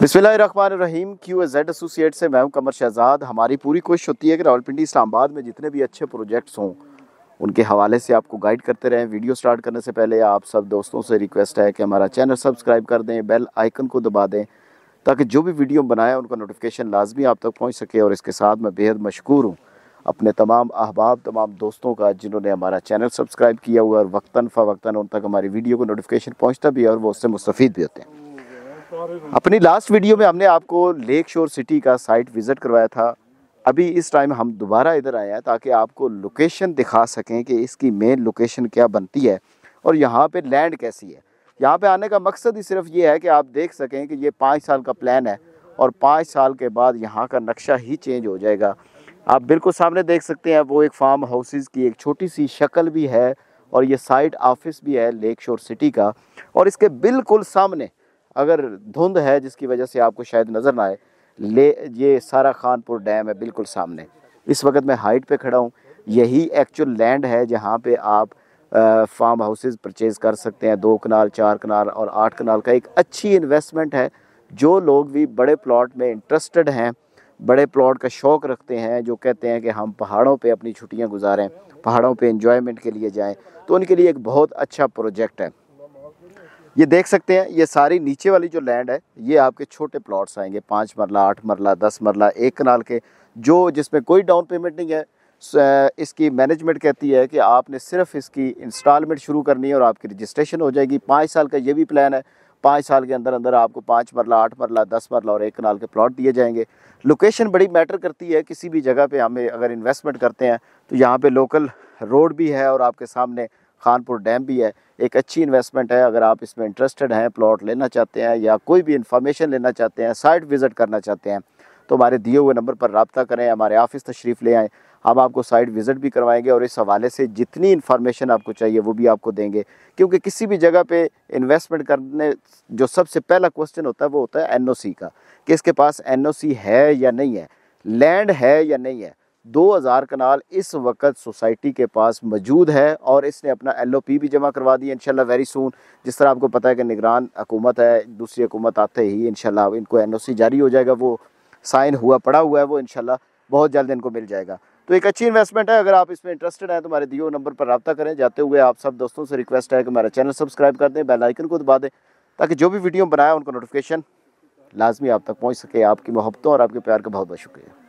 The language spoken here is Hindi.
बिस्मिल्लाम क्यू जेड एसोसिएट से मैं कमर शहजाद हमारी पूरी कोशिश होती है कि रावलपिंडी इस्लामाबाद में जितने भी अच्छे प्रोजेक्ट्स हों उनके हवाले से आपको गाइड करते रहें वीडियो स्टार्ट करने से पहले आप सब दोस्तों से रिक्वेस्ट है कि हमारा चैनल सब्सक्राइब कर दें बेल आइकन को दबा दें ताकि जो भी वीडियो बनाए उनका नोटिफिकेशन लाजमी आप तक पहुँच सके और इसके साथ मैं बेहद मशहूर हूँ अपने तमाम अहबाब तमाम दोस्तों का जिन्होंने हमारा चैनल सब्सक्राइब किया हुआ और वक्ता फ़वक्ता उन तक हमारी वीडियो को नोटिफिकेशन पहुँचता भी है और वो उससे मुस्तफ़ भी होते हैं अपनी लास्ट वीडियो में हमने आपको लेक शोर सिटी का साइट विज़िट करवाया था अभी इस टाइम हम दोबारा इधर आए हैं ताकि आपको लोकेशन दिखा सकें कि इसकी मेन लोकेशन क्या बनती है और यहाँ पे लैंड कैसी है यहाँ पे आने का मकसद ही सिर्फ ये है कि आप देख सकें कि ये पाँच साल का प्लान है और पाँच साल के बाद यहाँ का नक्शा ही चेंज हो जाएगा आप बिल्कुल सामने देख सकते हैं वो एक फार्म हाउसेज की एक छोटी सी शक्ल भी है और ये साइड ऑफिस भी है लेक शोर सिटी का और इसके बिल्कुल सामने अगर धुंध है जिसकी वजह से आपको शायद नज़र ना आए ले ये सारा खानपुर डैम है बिल्कुल सामने इस वक्त मैं हाइट पे खड़ा हूँ यही एक्चुअल लैंड है जहाँ पे आप फार्म हाउसेज परचेज़ कर सकते हैं दो कनाल चार कनाल और आठ कनाल का एक अच्छी इन्वेस्टमेंट है जो लोग भी बड़े प्लॉट में इंटरेस्टेड हैं बड़े प्लॉट का शौक़ रखते हैं जो कहते हैं कि हम पहाड़ों पे अपनी छुट्टियां गुजारें पहाड़ों पे इंजॉयमेंट के लिए जाएं तो उनके लिए एक बहुत अच्छा प्रोजेक्ट है ये देख सकते हैं ये सारी नीचे वाली जो लैंड है ये आपके छोटे प्लॉट्स आएंगे पाँच मरला आठ मरला दस मरला एक कनाल के जो जिसमें कोई डाउन पेमेंट नहीं है इसकी मैनेजमेंट कहती है कि आपने सिर्फ इसकी इंस्टॉलमेंट शुरू करनी है और आपकी रजिस्ट्रेशन हो जाएगी पाँच साल का ये भी प्लान है पाँच साल के अंदर अंदर आपको पाँच मरला आठ मरला दस मरला और एक कनाल के प्लॉट दिए जाएंगे लोकेशन बड़ी मैटर करती है किसी भी जगह पे हमें अगर इन्वेस्टमेंट करते हैं तो यहाँ पे लोकल रोड भी है और आपके सामने खानपुर डैम भी है एक अच्छी इन्वेस्टमेंट है अगर आप इसमें इंटरेस्टेड हैं प्लॉट लेना चाहते हैं या कोई भी इन्फॉर्मेशन लेना चाहते हैं साइट विज़िट करना चाहते हैं तो हमारे दिए हुए नंबर पर रबता करें हमारे ऑफिस तशरीफ़ ले आएँ हम आपको साइट विज़िट भी करवाएंगे और इस हवाले से जितनी इन्फॉर्मेशन आपको चाहिए वो भी आपको देंगे क्योंकि किसी भी जगह पे इन्वेस्टमेंट करने जो सबसे पहला क्वेश्चन होता है वो होता है एनओसी का कि इसके पास एनओसी है या नहीं है लैंड है या नहीं है 2000 कनाल इस वक्त सोसाइटी के पास मौजूद है और इसने अपना एल ओ पी भी जमा करवा दी इनशाला वेरी सून जिस तरह आपको पता है कि निगरान हुकूमत है दूसरी हुकूमत आते ही इनशाला इनको एन ओ सी जारी हो जाएगा वो साइन हुआ पड़ा हुआ है वो इनशाला बहुत जल्द इनको मिल जाएगा तो एक अच्छी इन्वेस्टमेंट है अगर आप इसमें इंटरेस्टेड हैं तो हमारे दियो नंबर पर रबता करें जाते हुए आप सब दोस्तों से रिक्वेस्ट है कि हमारा चैनल सब्सक्राइब कर दें बेलाइकन को दबा दें ताकि जो भी वीडियो बनाए उनका नोटिफिकेशन लाजमी आप तक पहुँच सके आपकी मोहब्बतों और आपके प्यार का बहुत बहुत शुक्रिया